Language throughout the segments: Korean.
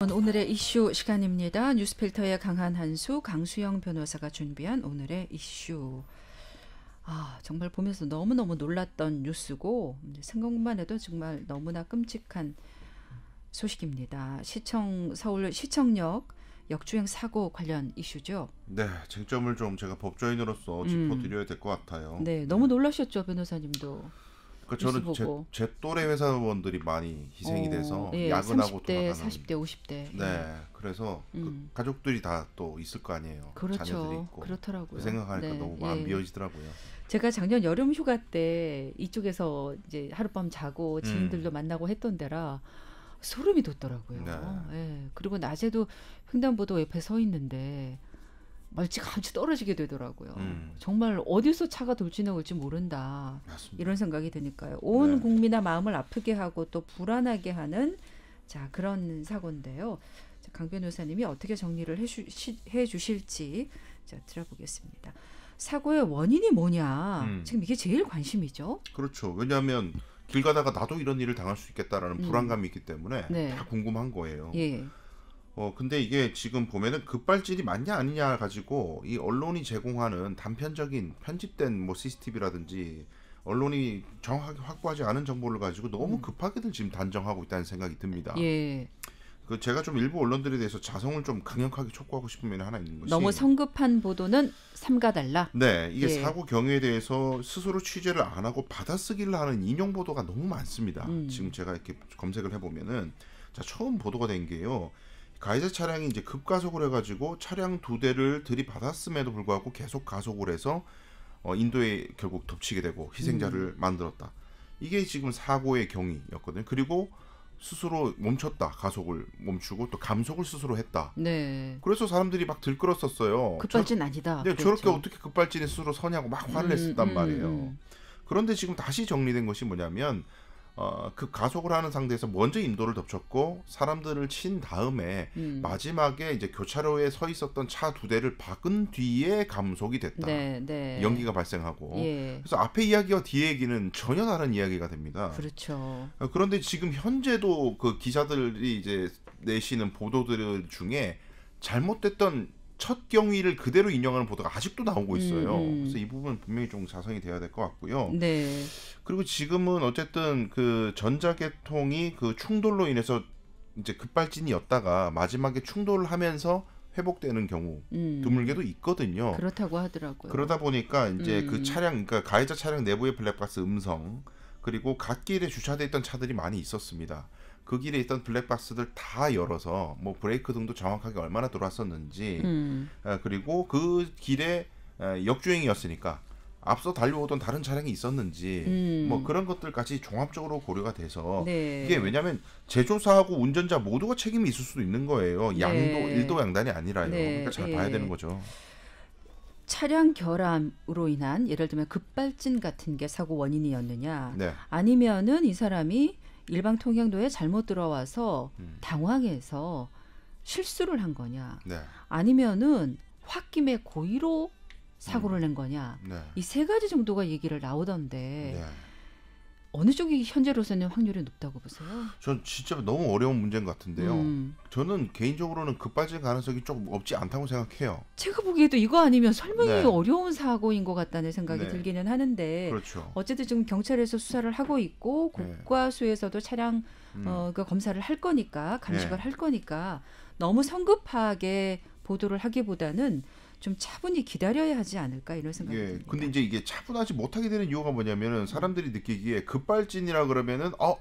오늘의 이슈 시간입니다. 뉴스필터의 강한 한수 강수영 변호사가 준비한 오늘의 이슈. 아 정말 보면서 너무 너무 놀랐던 뉴스고 생각만 해도 정말 너무나 끔찍한 소식입니다. 시청 서울 시청역 역주행 사고 관련 이슈죠. 네, 쟁점을 좀 제가 법조인으로서 짚어드려야 음. 될것 같아요. 네, 네, 너무 놀라셨죠 변호사님도. 그 저는 제, 제, 또래 회사원들이 많이 희생이 어, 돼서 예, 야근하고 30대, 돌아가는 40대, 50대. 네, 예. 그래서 그 음. 그 가족들이 다 또 있을 거 아니에요. 그렇죠. 자녀들이 있고. 그렇더라고요. 그 생각하니까 네. 너무 마음 예. 미어지더라고요. 제가 작년 여름 휴가 때 이쪽에서 이제 하룻밤 자고 음. 지인들도 음. 만나고 했던 데라 소름이 돋더라고요. 네. 예. 그리고 낮에도 횡단보도 옆에 서 있는데 멀찌감치 떨어지게 되더라고요. 음. 정말 어디서 차가 돌진해올지 모른다. 맞습니다. 이런 생각이 드니까요. 온 네. 국민의 마음을 아프게 하고 또 불안하게 하는 자 그런 사고인데요. 자, 강 변호사님이 어떻게 정리를 해주, 해주실지 자, 들어보겠습니다. 사고의 원인이 뭐냐? 음. 지금 이게 제일 관심이죠. 그렇죠. 왜냐하면 길 가다가 나도 이런 일을 당할 수 있겠다라는 음. 불안감이 있기 때문에 네. 다 궁금한 거예요. 예. 어 근데 이게 지금 보면은 급발진이 맞냐 아니냐 가지고 이 언론이 제공하는 단편적인 편집된 뭐 CCTV라든지 언론이 정확하게 확보하지 않은 정보를 가지고 너무 음. 급하게들 지금 단정하고 있다는 생각이 듭니다. 예. 그 제가 좀 일부 언론들에 대해서 자성을 좀 강력하게 촉구하고 싶은 면이 하나 있는 것이 너무 성급한 보도는 삼가달라. 네, 이게 예. 사고 경위에 대해서 스스로 취재를 안 하고 받아쓰기를 하는 인용 보도가 너무 많습니다. 음. 지금 제가 이렇게 검색을 해보면은 자 처음 보도가 된 게요. 가해자 차량이 이제 급가속을 해가지고 차량 두 대를 들이받았음에도 불구하고 계속 가속을 해서 어, 인도에 결국 덮치게 되고 희생자를 음. 만들었다. 이게 지금 사고의 경위였거든요. 그리고 스스로 멈췄다 가속을 멈추고 또 감속을 스스로 했다. 네. 그래서 사람들이 막 들끓었었어요. 급발진 아니다. 네, 그렇죠. 저렇게 어떻게 급발진에 스스로 서냐고 막 화를 냈었단 음, 음, 말이에요. 음. 그런데 지금 다시 정리된 것이 뭐냐면 어, 그 가속을 하는 상대에서 먼저 인도를 덮쳤고 사람들을 친 다음에 음. 마지막에 이제 교차로에 서 있었던 차 두 대를 박은 뒤에 감속이 됐다. 네, 네. 연기가 발생하고 예. 그래서 앞에 이야기와 뒤에 얘기는 전혀 다른 이야기가 됩니다. 그렇죠. 어, 그런데 지금 현재도 그 기자들이 이제 내시는 보도들 중에 잘못됐던 첫 경위를 그대로 인용하는 보도가 아직도 나오고 있어요. 음. 음. 그래서 이 부분 분명히 좀 자성이 돼야 될 것 같고요. 네. 그리고 지금은 어쨌든 그 전자계통이 그 충돌로 인해서 이제 급발진이었다가 마지막에 충돌을 하면서 회복되는 경우 음. 드물게도 있거든요. 그렇다고 하더라고요. 그러다 보니까 이제 그 음. 그 차량, 그러니까 가해자 차량 내부의 블랙박스 음성 그리고 갓 길에 주차되어 있던 차들이 많이 있었습니다. 그 길에 있던 블랙박스들 다 열어서 뭐 브레이크 등도 정확하게 얼마나 돌았었는지 음. 그리고 그 길에 역주행이었으니까 앞서 달려오던 다른 차량이 있었는지 음. 뭐 그런 것들까지 종합적으로 고려가 돼서 네. 이게 왜냐하면 제조사하고 운전자 모두가 책임이 있을 수도 있는 거예요. 양도 네. 일도 양단이 아니라요. 네. 그러니까 잘 봐야 예. 되는 거죠. 차량 결함으로 인한 예를 들면 급발진 같은 게 사고 원인이었느냐 네. 아니면은 이 사람이 일방 통행도에 잘못 들어와서 음. 당황해서 실수를 한 거냐 네. 아니면은 홧김에 고의로 사고를 음. 낸 거냐 네. 이세 가지 정도가 얘기를 나오던데 네. 어느 쪽이 현재로서는 확률이 높다고 보세요? 전 진짜 너무 어려운 문제인 것 같은데요. 음. 저는 개인적으로는 급빠질 가능성이 조금 없지 않다고 생각해요. 제가 보기에도 이거 아니면 설명이 네. 어려운 사고인 것 같다는 생각이 네. 들기는 하는데 그렇죠. 어쨌든 지금 경찰에서 수사를 하고 있고 네. 국과수에서도 차량 음. 어, 그 검사를 할 거니까 감식을 네. 할 거니까 너무 성급하게 보도를 하기보다는 좀 차분히 기다려야 하지 않을까 이런 생각이 예, 듭니다. 근데 이제 이게 차분하지 못하게 되는 이유가 뭐냐면은 사람들이 느끼기에 급발진이라 그러면은 어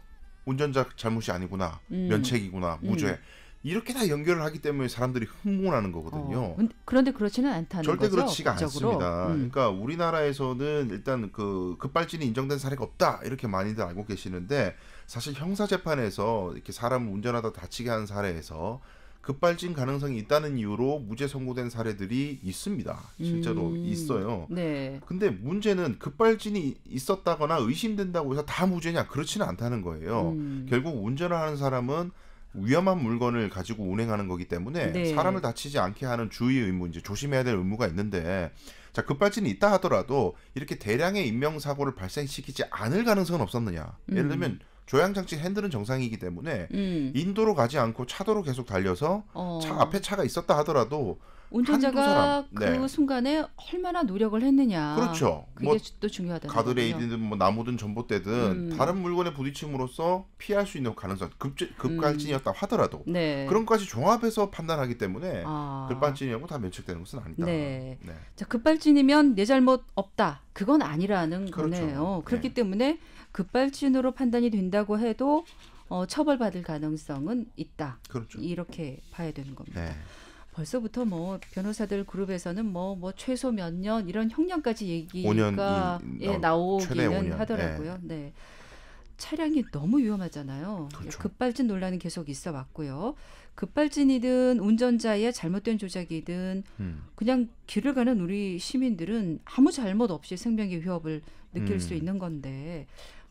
운전자 잘못이 아니구나 음. 면책이구나 음. 무죄 음. 이렇게 다 연결을 하기 때문에 사람들이 흥분하는 거거든요. 어, 그런데 그렇지는 않다는 절대 거죠. 절대 그렇지가 법적으로. 않습니다. 음. 그러니까 우리나라에서는 일단 그 급발진이 인정된 사례가 없다 이렇게 많이들 알고 계시는데 사실 형사 재판에서 이렇게 사람 운전하다 다치게 한 사례에서 급발진 가능성이 있다는 이유로 무죄 선고된 사례들이 있습니다. 실제로 음. 있어요. 네. 근데 문제는 급발진이 있었다거나 의심된다고 해서 다 무죄냐 그렇지는 않다는 거예요. 음. 결국 운전을 하는 사람은 위험한 물건을 가지고 운행하는 거기 때문에 네. 사람을 다치지 않게 하는 주의 의무 이제 조심해야 될 의무가 있는데 자 급발진이 있다 하더라도 이렇게 대량의 인명사고를 발생시키지 않을 가능성은 없었느냐 예를 음. 들면 조향장치 핸들은 정상이기 때문에 음. 인도로 가지 않고 차도로 계속 달려서 어. 차 앞에 차가 있었다 하더라도 운전자가 그 네. 순간에 얼마나 노력을 했느냐. 그렇죠. 그게 뭐또 중요하다. 가드레일이든 뭐 나무든 전봇대든 음. 다른 물건에 부딪힘으로써 피할 수 있는 가능성 급급발진이었다 음. 하더라도 네. 그런 것까지 종합해서 판단하기 때문에 아. 급발진이라고 다 면책되는 것은 아니다. 네. 네. 자 급발진이면 내 잘못 없다. 그건 아니라는 그렇죠. 거네요. 그렇기 네. 때문에 급발진으로 판단이 된다고 해도 어, 처벌받을 가능성은 있다. 그렇죠. 이렇게 봐야 되는 겁니다. 네. 벌써부터 뭐 변호사들 그룹에서는 뭐뭐 뭐 최소 몇 년 이런 형량까지 얘기가 예, 어, 나오기는 하더라고요. 네. 네. 차량이 너무 위험하잖아요. 예, 그렇죠. 급발진 논란은 계속 있어 왔고요. 급발진이든 운전자의 잘못된 조작이든 음. 그냥 길을 가는 우리 시민들은 아무 잘못 없이 생명의 위협을 느낄 음. 수 있는 건데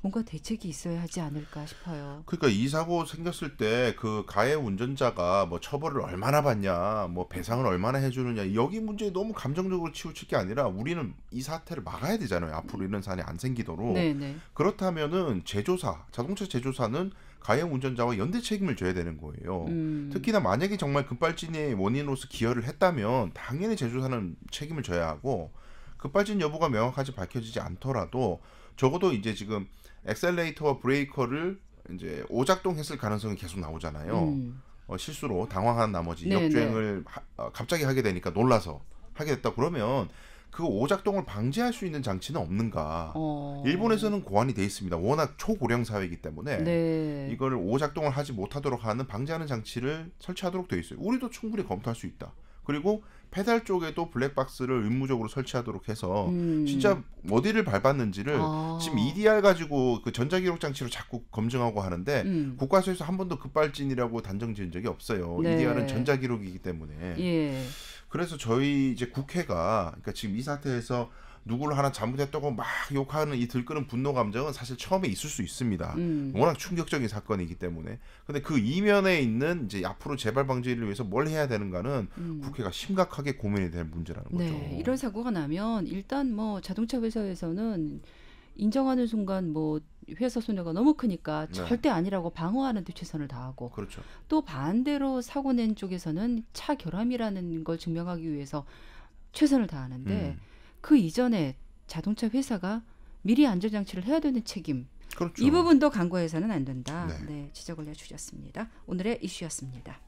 뭔가 대책이 있어야 하지 않을까 싶어요. 그러니까 이 사고 생겼을 때 그 가해 운전자가 뭐 처벌을 얼마나 받냐, 뭐 배상을 얼마나 해주느냐 여기 문제 에 너무 감정적으로 치우칠 게 아니라 우리는 이 사태를 막아야 되잖아요. 앞으로 이런 사안이 안 생기도록. 네네. 네. 그렇다면은 제조사, 자동차 제조사는 가해 운전자와 연대 책임을 져야 되는 거예요. 음. 특히나 만약에 정말 급발진의 원인으로서 기여를 했다면 당연히 제조사는 책임을 져야 하고 급발진 여부가 명확하지 밝혀지지 않더라도 적어도 이제 지금 엑셀레이터와 브레이커를 이제 오작동했을 가능성이 계속 나오잖아요. 음. 어, 실수로 당황한 나머지 네, 역주행을 네. 하, 어, 갑자기 하게 되니까 놀라서 하게 됐다 그러면 그 오작동을 방지할 수 있는 장치는 없는가? 어... 일본에서는 고안이 돼 있습니다. 워낙 초고령 사회이기 때문에 네. 이걸 오작동을 하지 못하도록 하는 방지하는 장치를 설치하도록 돼 있어요. 우리도 충분히 검토할 수 있다. 그리고 페달 쪽에도 블랙박스를 의무적으로 설치하도록 해서 음. 진짜 어디를 밟았는지를 아. 지금 EDR 가지고 그 전자기록 장치로 자꾸 검증하고 하는데 음. 국과수에서 한 번도 급발진이라고 단정 지은 적이 없어요. 네. EDR은 전자기록이기 때문에. 예. 그래서 저희 이제 국회가 그러니까 지금 이 사태에서 누구를 하나 잘못했다고 막 욕하는 이 들끓는 분노 감정은 사실 처음에 있을 수 있습니다. 음. 워낙 충격적인 사건이기 때문에. 근데 그 이면에 있는 이제 앞으로 재발 방지를 위해서 뭘 해야 되는가는 음. 국회가 심각하게 고민이 될 문제라는 네, 거죠. 네, 이런 사고가 나면 일단 뭐 자동차 회사에서는 인정하는 순간 뭐 회사 손해가 너무 크니까 네. 절대 아니라고 방어하는 데 최선을 다하고 그렇죠. 또 반대로 사고 낸 쪽에서는 차 결함이라는 걸 증명하기 위해서 최선을 다하는데 음. 그 이전에 자동차 회사가 미리 안전장치를 해야 되는 책임. 그렇죠. 이 부분도 광고회사는 안 된다. 네. 네, 지적을 해주셨습니다. 오늘의 이슈였습니다.